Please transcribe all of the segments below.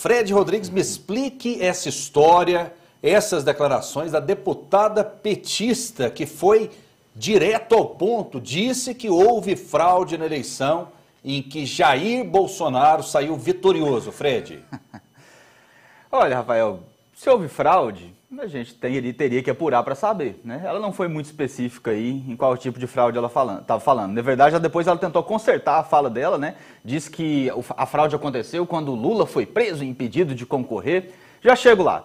Fred Rodrigues, me explique essa história, essas declarações da deputada petista que foi direto ao ponto, disse que houve fraude na eleição em que Jair Bolsonaro saiu vitorioso. Fred. Olha, Rafael, se houve fraude, a gente teria, teria que apurar para saber, né? Ela não foi muito específica aí em qual tipo de fraude ela estava falando, falando. Na verdade, depois ela tentou consertar a fala dela, né? Diz que a fraude aconteceu quando Lula foi preso e impedido de concorrer. Já chego lá.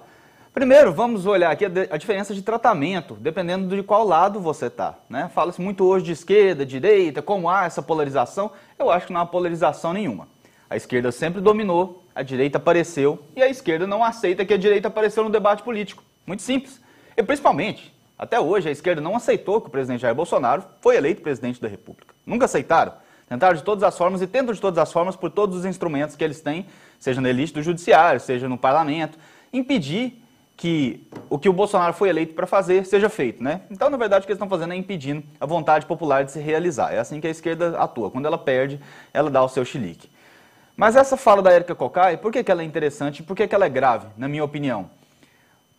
Primeiro, vamos olhar aqui a, diferença de tratamento, dependendo de qual lado você está. Né? Fala-se muito hoje de esquerda, direita, como há essa polarização. Eu acho que não há polarização nenhuma. A esquerda sempre dominou, a direita apareceu e a esquerda não aceita que a direita apareceu no debate político. Muito simples. E principalmente, até hoje a esquerda não aceitou que o presidente Jair Bolsonaro foi eleito presidente da República. Nunca aceitaram. Tentaram de todas as formas e tentam de todas as formas por todos os instrumentos que eles têm, seja na elite do judiciário, seja no parlamento, impedir que o que o Bolsonaro foi eleito para fazer seja feito, né? Então, na verdade, o que eles estão fazendo é impedindo a vontade popular de se realizar. É assim que a esquerda atua. Quando ela perde, ela dá o seu chilique. Mas essa fala da Érica Cocai, por que, que ela é interessante e por que, que ela é grave, na minha opinião?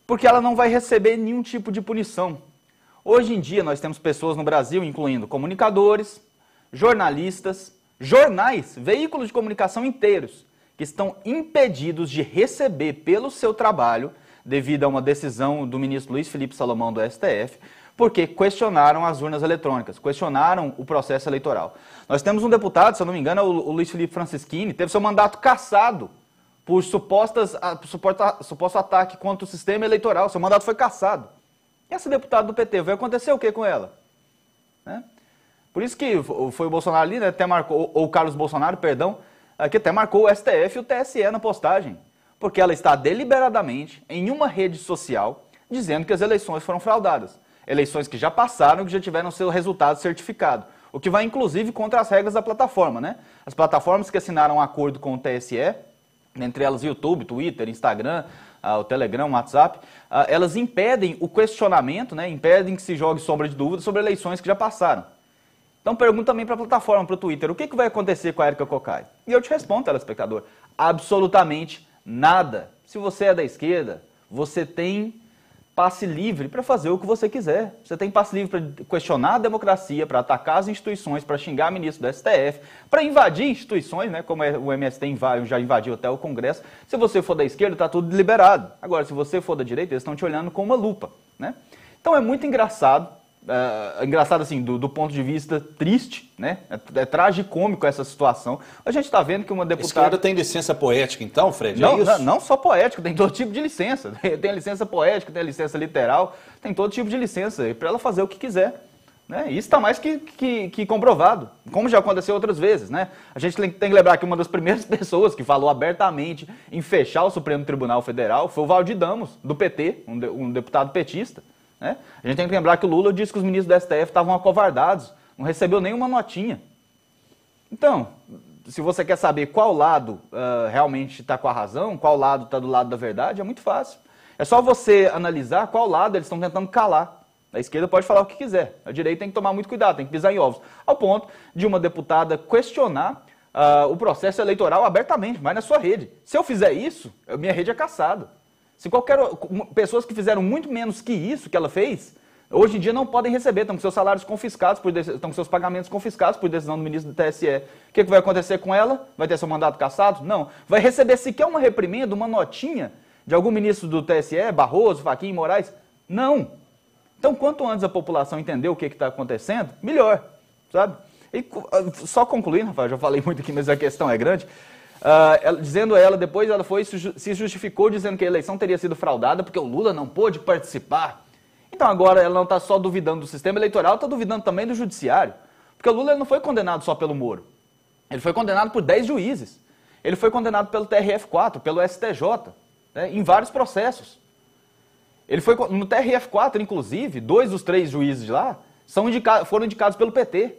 porque ela não vai receber nenhum tipo de punição. Hoje em dia, nós temos pessoas no Brasil, incluindo comunicadores, jornalistas, jornais, veículos de comunicação inteiros, que estão impedidos de receber pelo seu trabalho, devido a uma decisão do ministro Luiz Felipe Salomão do STF, porque questionaram as urnas eletrônicas, questionaram o processo eleitoral. Nós temos um deputado, se eu não me engano, é o Luiz Felipe Francischini, teve seu mandato cassado por supostas, suporta, suposto ataque contra o sistema eleitoral. Seu mandato foi cassado. E essa deputada do PT, vai acontecer o que com ela? Né? Por isso que foi o Bolsonaro ali, né, até marcou, ou o Carlos Bolsonaro, perdão, que até marcou o STF e o TSE na postagem. Porque ela está deliberadamente em uma rede social dizendo que as eleições foram fraudadas. Eleições que já passaram, que já tiveram seu resultado certificado. O que vai inclusive contra as regras da plataforma, né? As plataformas que assinaram um acordo com o TSE entre elas YouTube, Twitter, Instagram, ah, o Telegram, o WhatsApp, ah, elas impedem o questionamento, né, impedem que se jogue sombra de dúvida sobre eleições que já passaram. Então pergunta também para a plataforma, para o Twitter, o que, que vai acontecer com a Erika Cocai? E eu te respondo, telespectador, absolutamente nada. Se você é da esquerda, você tem passe livre para fazer o que você quiser. Você tem passe livre para questionar a democracia, para atacar as instituições, para xingar ministro do STF, para invadir instituições, né, como é, o MST já invadiu até o Congresso. Se você for da esquerda, está tudo liberado. Agora, se você for da direita, eles estão te olhando com uma lupa. Né? Então é muito engraçado ah, engraçado assim, do, do, ponto de vista triste, né? É, é tragicômico essa situação. A gente está vendo que uma deputada. tem licença poética, então, Fred? É não, é não, não, só poética, tem todo tipo de licença. Tem a licença poética, tem a licença literal, tem todo tipo de licença, para ela fazer o que quiser. Né? Isso está mais que, que, que, comprovado, como já aconteceu outras vezes. Né? A gente tem, tem que lembrar que uma das primeiras pessoas que falou abertamente em fechar o Supremo Tribunal Federal foi o Valdir Damos, do PT, um, de, um deputado petista. Né? A gente tem que lembrar que o Lula disse que os ministros do STF estavam acovardados, não recebeu nenhuma notinha. Então, se você quer saber qual lado uh, realmente está com a razão, qual lado está do lado da verdade, é muito fácil. É só você analisar qual lado eles estão tentando calar. A esquerda pode falar o que quiser, a direita tem que tomar muito cuidado, tem que pisar em ovos. Ao ponto de uma deputada questionar uh, o processo eleitoral abertamente, mas na sua rede. Se eu fizer isso, minha rede é caçada. Se qualquer pessoas que fizeram muito menos que isso que ela fez, hoje em dia não podem receber, estão com seus salários confiscados, por, estão com seus pagamentos confiscados por decisão do ministro do TSE. O que, que vai acontecer com ela? Vai ter seu mandato cassado? Não. Vai receber sequer uma reprimenda, uma notinha de algum ministro do TSE, Barroso, Faquinha, Moraes? Não. Então, quanto antes a população entender o que está acontecendo, melhor, sabe? E ah, só concluindo, Rafael, já falei muito aqui, mas a questão é grande. Uh, ela, dizendo ela, depois ela foi se justificou dizendo que a eleição teria sido fraudada porque o Lula não pôde participar. Então agora ela não está só duvidando do sistema eleitoral, está duvidando também do judiciário. Porque o Lula não foi condenado só pelo Moro. Ele foi condenado por 10 juízes. Ele foi condenado pelo TRF4, pelo STJ, né, em vários processos. Ele foi no TRF4, inclusive, dois dos três juízes lá são foram indicados pelo PT.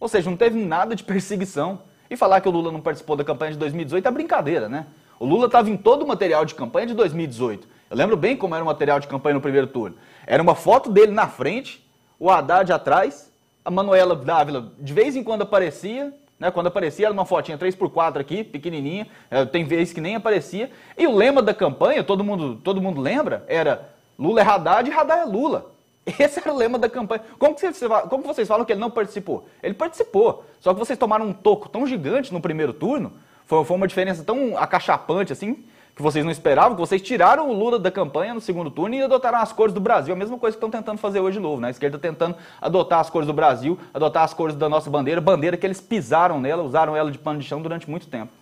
Ou seja, não teve nada de perseguição. E falar que o Lula não participou da campanha de 2018 é brincadeira, né? O Lula estava em todo o material de campanha de 2018. Eu lembro bem como era o material de campanha no primeiro turno. Era uma foto dele na frente, o Haddad atrás, a Manuela Dávila de vez em quando aparecia, né? Quando aparecia era uma fotinha 3x4 aqui, pequenininha, é, tem vezes que nem aparecia. E o lema da campanha, todo mundo, todo mundo lembra, era Lula é Haddad e Haddad é Lula. Esse era o lema da campanha. Como, vocês, como vocês falam que ele não participou? Ele participou, só que vocês tomaram um toco tão gigante no primeiro turno, foi, foi uma diferença tão acachapante assim, que vocês não esperavam, que vocês tiraram o Lula da campanha no segundo turno e adotaram as cores do Brasil. A mesma coisa que estão tentando fazer hoje de novo, né? A esquerda tentando adotar as cores do Brasil, adotar as cores da nossa bandeira, bandeira que eles pisaram nela, usaram ela de pano de chão durante muito tempo.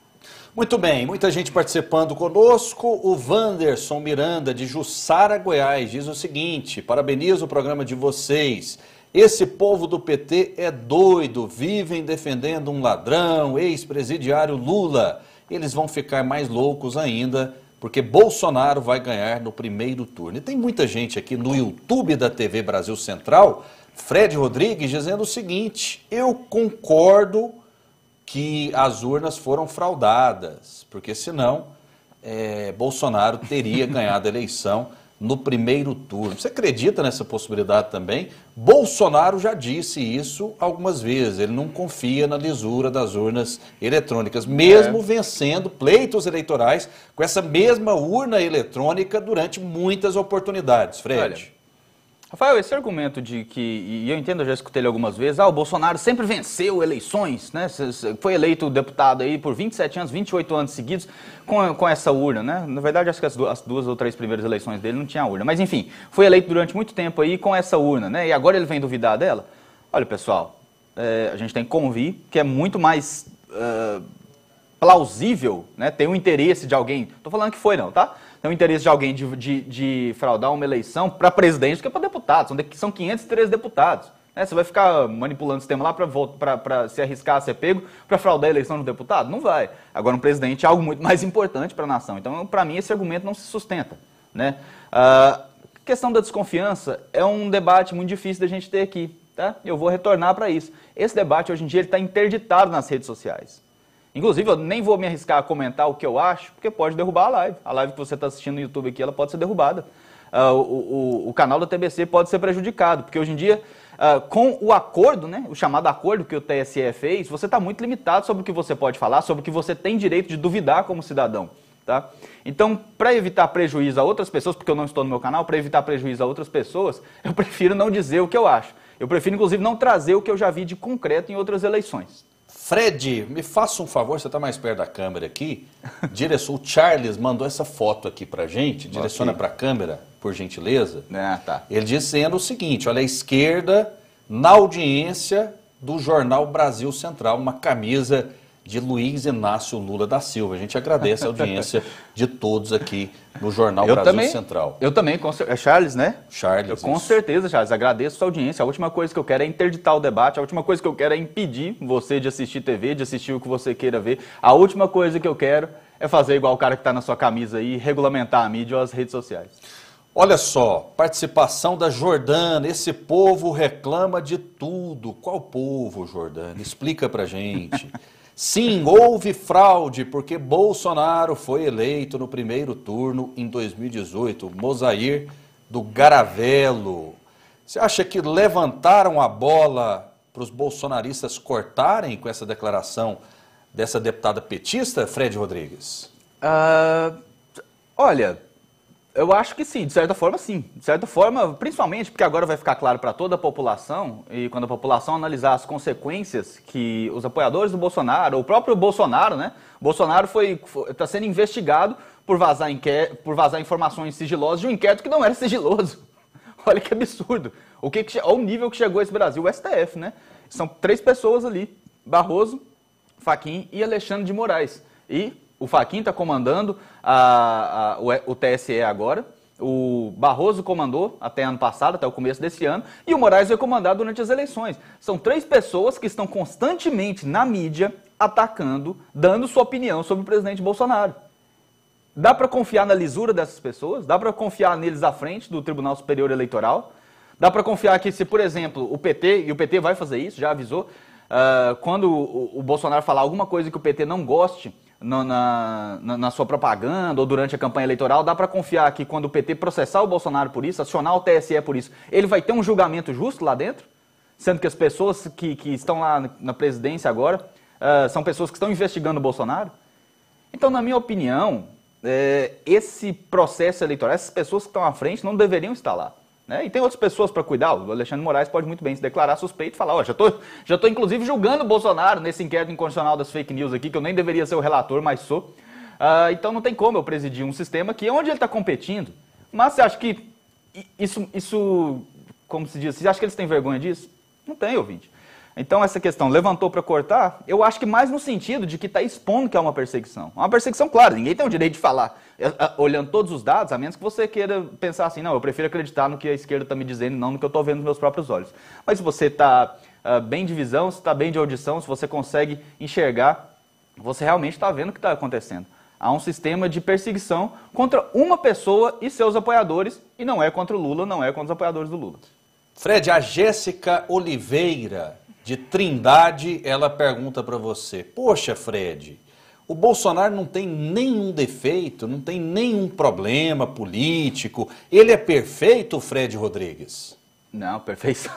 Muito bem, muita gente participando conosco. O Wanderson Miranda, de Jussara, Goiás, diz o seguinte: parabenizo o programa de vocês. Esse povo do PT é doido, vivem defendendo um ladrão, ex-presidiário Lula. Eles vão ficar mais loucos ainda, porque Bolsonaro vai ganhar no primeiro turno. E tem muita gente aqui no YouTube da TV Brasil Central, Fred Rodrigues, dizendo o seguinte: eu concordo que as urnas foram fraudadas, porque senão é, Bolsonaro teria ganhado a eleição no primeiro turno. Você acredita nessa possibilidade também? Bolsonaro já disse isso algumas vezes. Ele não confia na lisura das urnas eletrônicas, mesmo é. vencendo pleitos eleitorais com essa mesma urna eletrônica durante muitas oportunidades. Fred. Olha, Rafael, esse argumento de que, e eu entendo, eu já escutei ele algumas vezes, ah, o Bolsonaro sempre venceu eleições, né? Foi eleito deputado aí por 27 anos, 28 anos seguidos com, com essa urna, né? Na verdade, acho que as duas, as duas ou três primeiras eleições dele não tinha urna. Mas enfim, foi eleito durante muito tempo aí com essa urna, né? E agora ele vem duvidar dela. Olha, pessoal, é, a gente tem que convir que é muito mais uh, plausível, né? Tem o interesse de alguém. Tô falando que foi, não, tá? tem é o interesse de alguém de, de, de fraudar uma eleição para presidente do que para deputado. São, de, são 503 deputados. Né? Você vai ficar manipulando o sistema lá para se arriscar a ser pego para fraudar a eleição de um deputado? Não vai. Agora, um presidente é algo muito mais importante para a nação. Então, para mim, esse argumento não se sustenta. Né? a ah, questão da desconfiança é um debate muito difícil da gente ter aqui. Tá? Eu vou retornar para isso. Esse debate, hoje em dia, está interditado nas redes sociais. Inclusive, eu nem vou me arriscar a comentar o que eu acho, porque pode derrubar a live. A live que você está assistindo no YouTube aqui, ela pode ser derrubada. Uh, o, o, o, canal da TBC pode ser prejudicado, porque hoje em dia, uh, com o acordo, né, o chamado acordo que o TSE fez, você está muito limitado sobre o que você pode falar, sobre o que você tem direito de duvidar como cidadão. Tá? Então, para evitar prejuízo a outras pessoas, porque eu não estou no meu canal, para evitar prejuízo a outras pessoas, eu prefiro não dizer o que eu acho. Eu prefiro, inclusive, não trazer o que eu já vi de concreto em outras eleições. Fred, me faça um favor, você está mais perto da câmera aqui. Direção, o Charles mandou essa foto aqui para gente, direciona para a câmera, por gentileza. Ah, tá. Ele dizendo o seguinte, olha, à esquerda, na audiência do jornal Brasil Central, uma camisa de Luiz Inácio Lula da Silva. A gente agradece a audiência de todos aqui no Jornal eu Brasil também, Central. Eu também, com, é Charles, né? Charles. Eu, com isso. certeza, Charles. Agradeço a sua audiência. A última coisa que eu quero é interditar o debate. A última coisa que eu quero é impedir você de assistir TV, de assistir o que você queira ver. A última coisa que eu quero é fazer igual o cara que está na sua camisa aí, regulamentar a mídia ou as redes sociais. Olha só, participação da Jordana. Esse povo reclama de tudo. Qual povo, Jordana? Explica pra gente. Sim, houve fraude, porque Bolsonaro foi eleito no primeiro turno em 2018. Mozair do Garavelo. Você acha que levantaram a bola para os bolsonaristas cortarem com essa declaração dessa deputada petista, Fred Rodrigues? Uh, olha, eu acho que sim, de certa forma sim. De certa forma, principalmente porque agora vai ficar claro para toda a população e quando a população analisar as consequências que os apoiadores do Bolsonaro, o próprio Bolsonaro, né? Bolsonaro foi está sendo investigado por vazar, por vazar informações sigilosas de um inquérito que não era sigiloso. Olha que absurdo. O que, que olha o nível que chegou esse Brasil, o STF, né? São três pessoas ali: Barroso, Faquin e Alexandre de Moraes. E o Faquin está comandando a, a, o, o TSE agora. O Barroso comandou até ano passado, até o começo desse ano, e o Moraes vai comandar durante as eleições. São três pessoas que estão constantemente na mídia atacando, dando sua opinião sobre o presidente Bolsonaro. Dá para confiar na lisura dessas pessoas? Dá para confiar neles à frente do Tribunal Superior Eleitoral? Dá para confiar que se, por exemplo, o PT, e o PT vai fazer isso, já avisou, uh, quando o, o Bolsonaro falar alguma coisa que o PT não goste, no, na, na, sua propaganda ou durante a campanha eleitoral, dá para confiar que quando o PT processar o Bolsonaro por isso, acionar o TSE por isso, ele vai ter um julgamento justo lá dentro? Sendo que as pessoas que, que estão lá na presidência agora uh, são pessoas que estão investigando o Bolsonaro? Então, na minha opinião, é, esse processo eleitoral, essas pessoas que estão à frente não deveriam estar lá. Né? E tem outras pessoas para cuidar. O Alexandre Moraes pode muito bem se declarar suspeito e falar: Ó, já estou já tô inclusive julgando o Bolsonaro nesse inquérito incondicional das fake news aqui, que eu nem deveria ser o relator, mas sou. Uh, então não tem como eu presidir um sistema que é onde ele está competindo. Mas você acha que isso, isso, como se diz, você acha que eles têm vergonha disso? Não tem, ouvinte. Então essa questão levantou para cortar, eu acho que mais no sentido de que está expondo que é uma perseguição. É uma perseguição, claro, ninguém tem o direito de falar ah, olhando todos os dados, a menos que você queira pensar assim, não, eu prefiro acreditar no que a esquerda está me dizendo e não no que eu estou vendo nos meus próprios olhos. Mas se você está uh, ah, bem de visão, se está bem de audição, se você consegue enxergar, você realmente está vendo o que está acontecendo. Há um sistema de perseguição contra uma pessoa e seus apoiadores, e não é contra o Lula, não é contra os apoiadores do Lula. Fred, a Jéssica Oliveira, de Trindade, ela pergunta para você: Poxa, Fred, o Bolsonaro não tem nenhum defeito, não tem nenhum problema político. Ele é perfeito, Fred Rodrigues? Não, perfeição.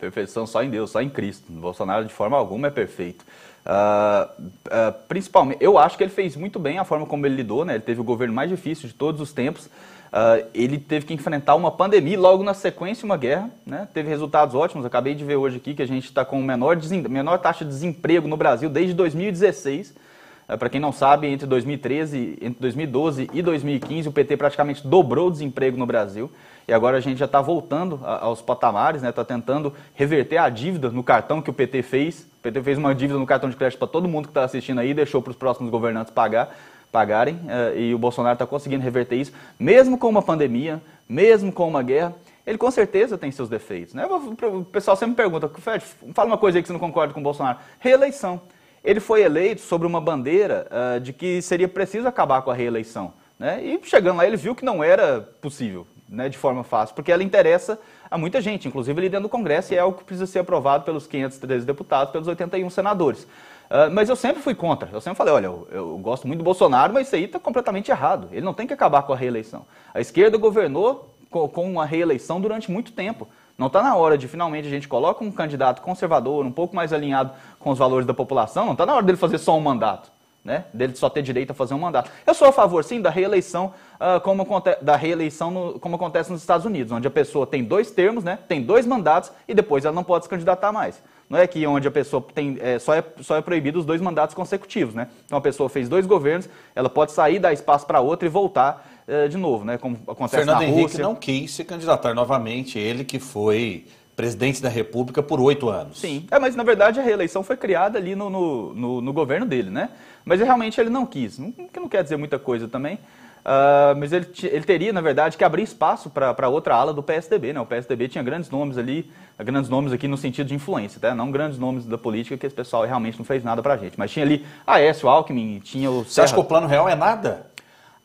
perfeição só em Deus, só em Cristo. O Bolsonaro, de forma alguma, é perfeito. Uh, uh, principalmente, eu acho que ele fez muito bem a forma como ele lidou, né? Ele teve o governo mais difícil de todos os tempos. Uh, ele teve que enfrentar uma pandemia, logo na sequência uma guerra, né? Teve resultados ótimos. Acabei de ver hoje aqui que a gente está com a menor, menor taxa de desemprego no Brasil desde 2016. É, para quem não sabe, entre 2013, entre 2012 e 2015, o PT praticamente dobrou o desemprego no Brasil. E agora a gente já está voltando aos patamares, está né? Tá tentando reverter a dívida no cartão que o PT fez. O PT fez uma dívida no cartão de crédito para todo mundo que está assistindo aí, deixou para os próximos governantes pagar pagarem é, e o Bolsonaro está conseguindo reverter isso, mesmo com uma pandemia, mesmo com uma guerra. Ele com certeza tem seus defeitos. Né? O pessoal sempre pergunta, Fred, fala uma coisa aí que você não concorda com o Bolsonaro. Reeleição. Ele foi eleito sobre uma bandeira uh, de que seria preciso acabar com a reeleição. Né? E chegando lá, ele viu que não era possível né, de forma fácil, porque ela interessa a muita gente, inclusive ali dentro do Congresso, e é algo que precisa ser aprovado pelos 513 deputados, pelos 81 senadores. Uh, mas eu sempre fui contra. Eu sempre falei: olha, eu, eu gosto muito do Bolsonaro, mas isso aí está completamente errado. Ele não tem que acabar com a reeleição. A esquerda governou com a reeleição durante muito tempo. Não está na hora de finalmente a gente coloca um candidato conservador, um pouco mais alinhado com os valores da população, não está na hora dele fazer só um mandato. Né? Dele só ter direito a fazer um mandato. Eu sou a favor, sim, da reeleição, uh, como, da reeleição no, como acontece nos Estados Unidos, onde a pessoa tem dois termos, né? tem dois mandatos e depois ela não pode se candidatar mais. Não é que onde a pessoa tem. É, só, é, só é proibido os dois mandatos consecutivos, né? Então a pessoa fez dois governos, ela pode sair, dar espaço para outra e voltar eh, de novo, né? Como acontece Fernando na Rússia. Henrique não quis se candidatar novamente, ele que foi presidente da República por oito anos. Sim, é, mas na verdade a reeleição foi criada ali no, no, no, no governo dele, né? Mas realmente ele não quis, o que não quer dizer muita coisa também. Uh, mas ele, ele teria, na verdade, que abrir espaço para outra ala do PSDB. Né? O PSDB tinha grandes nomes ali, grandes nomes aqui no sentido de influência, tá? não grandes nomes da política, que esse pessoal realmente não fez nada para a gente. Mas tinha ali Aécio Alckmin, tinha o. Você acha que o plano real é nada?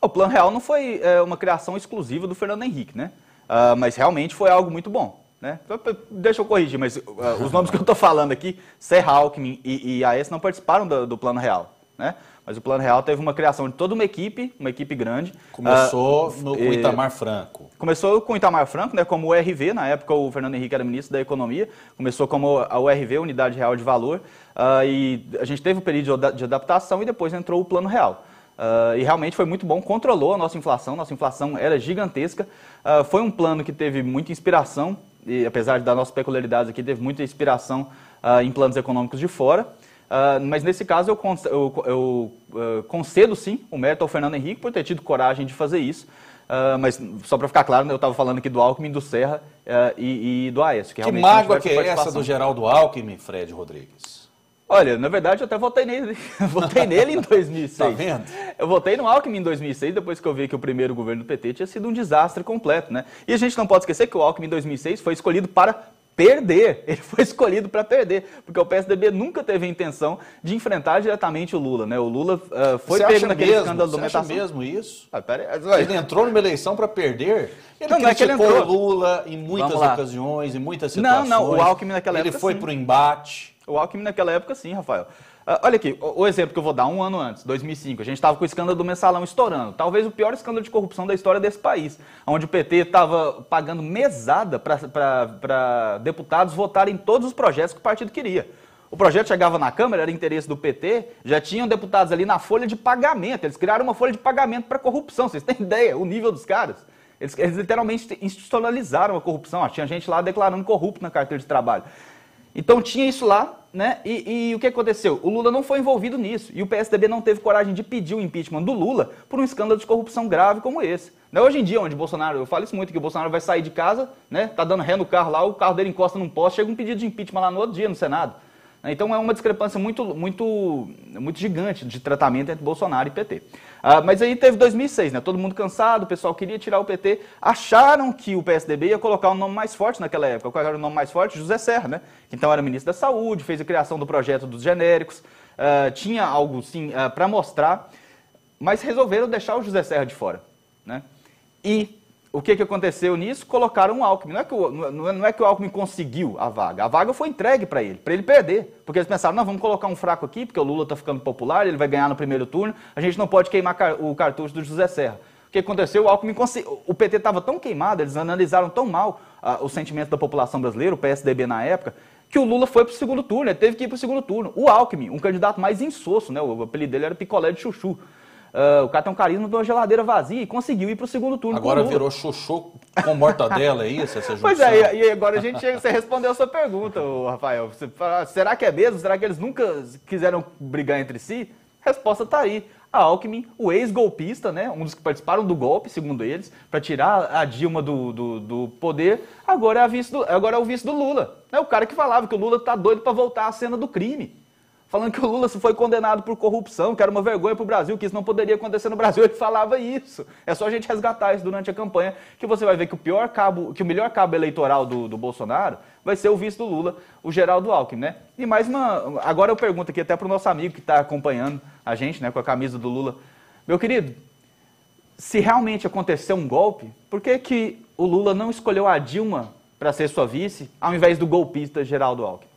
O Plano Real não foi é, uma criação exclusiva do Fernando Henrique, né? Uh, mas realmente foi algo muito bom. Né? Então, deixa eu corrigir, mas uh, os nomes que eu estou falando aqui, Serra Alckmin e, e AES não participaram do, do Plano Real. Né? Mas o Plano Real teve uma criação de toda uma equipe, uma equipe grande. Começou uh, no, com o é, Itamar Franco. Começou com o Itamar Franco, né, como RV na época o Fernando Henrique era ministro da Economia, começou como a URV, Unidade Real de Valor, uh, e a gente teve um período de adaptação e depois entrou o Plano Real. Uh, e realmente foi muito bom, controlou a nossa inflação, nossa inflação era gigantesca. Uh, foi um plano que teve muita inspiração, e apesar das nossas peculiaridades aqui, teve muita inspiração uh, em planos econômicos de fora. mas nesse caso eu, con eu, eu concedo sim o mérito ao Fernando Henrique por ter tido coragem de fazer isso. mas só para ficar claro, né, eu estava falando aqui do Alckmin, do Serra e, e, do Aécio. Que, que mágoa que é essa do Geraldo Alckmin, Fred Rodrigues? Olha, na verdade eu até votei nele, votei nele em 2006. tá vendo? Eu votei no Alckmin em 2006, depois que eu vi que o primeiro governo do PT tinha sido um desastre completo, né? E a gente não pode esquecer que o Alckmin em 2006 foi escolhido para perder. Ele foi escolhido para perder, porque o PSDB nunca teve a intenção de enfrentar diretamente o Lula, né? O Lula uh, foi você pego naquele mesmo, escândalo do Você acha mesmo isso? Ah, pera... Ele entrou numa eleição para perder? Ele não, não é que ele entrou. Lula em muitas ocasiões, em muitas situações. Não, não, o Alckmin naquela ele época Ele foi para o embate. O Alckmin naquela época, sim, Rafael. Uh, olha aqui, o, o, exemplo que eu vou dar, um ano antes, 2005, a gente estava com o escândalo do mensalão estourando. Talvez o pior escândalo de corrupção da história desse país, onde o PT estava pagando mesada para deputados votarem todos os projetos que o partido queria. O projeto chegava na Câmara, era interesse do PT, já tinham deputados ali na folha de pagamento. Eles criaram uma folha de pagamento para corrupção, vocês têm ideia, o nível dos caras. Eles, eles, literalmente institucionalizaram a corrupção. Ó, tinha gente lá declarando corrupto na carteira de trabalho. Então tinha isso lá, né? E, e, o que aconteceu? O Lula não foi envolvido nisso. E o PSDB não teve coragem de pedir o impeachment do Lula por um escândalo de corrupção grave como esse. Né? Hoje em dia, onde Bolsonaro, eu falo isso muito, que o Bolsonaro vai sair de casa, né? Tá dando ré no carro lá, o carro dele encosta num poste, chega um pedido de impeachment lá no outro dia no Senado. Né? Então é uma discrepância muito, muito, muito gigante de tratamento entre Bolsonaro e PT. Ah, mas aí teve 2006, né? Todo mundo cansado, o pessoal queria tirar o PT. Acharam que o PSDB ia colocar um nome mais forte naquela época. Qual era o nome mais forte? José Serra, né? Que então era ministro da Saúde, fez a criação do projeto dos genéricos. Ah, tinha algo, sim, ah, para mostrar. Mas resolveram deixar o José Serra de fora, né? E o que, que aconteceu nisso? Colocaram o Alckmin. Não é, que o, não é, é, é que o Alckmin conseguiu a vaga. A vaga foi entregue para ele, para ele perder. Porque eles pensaram, não vamos colocar um fraco aqui, porque o Lula está ficando popular, ele vai ganhar no primeiro turno, a gente não pode queimar o cartucho do José Serra. O que aconteceu? O Alckmin O PT estava tão queimado, eles analisaram tão mal ah, o sentimento da população brasileira, o PSDB na época, que o Lula foi para o segundo turno, ele teve que ir para o segundo turno. O Alckmin, um candidato mais insosso, né? o apelido dele era picolé de chuchu. Uh, o cara tem um carisma de uma geladeira vazia e conseguiu ir para o segundo turno. Agora virou xoxô com mortadela, é isso? Essa pois é, e agora a gente chega, você respondeu a sua pergunta, Rafael. Você fala, será que é mesmo? Será que eles nunca quiseram brigar entre si? Resposta tá aí. A Alckmin, o ex-golpista, né, um dos que participaram do golpe, segundo eles, para tirar a Dilma do, do, do poder, agora é, a vice do, agora é o vice do Lula. É o cara que falava que o Lula tá doido para voltar à cena do crime falando que o Lula foi condenado por corrupção, que era uma vergonha para o Brasil, que isso não poderia acontecer no Brasil. Ele falava isso. É só a gente resgatar isso durante a campanha, que você vai ver que o pior cabo, que o melhor cabo eleitoral do, do Bolsonaro vai ser o vice do Lula, o Geraldo Alckmin, né? E mais uma. Agora eu pergunto aqui até para o nosso amigo que está acompanhando a gente, né, com a camisa do Lula. Meu querido, se realmente aconteceu um golpe, por que, que o Lula não escolheu a Dilma para ser sua vice, ao invés do golpista Geraldo Alckmin?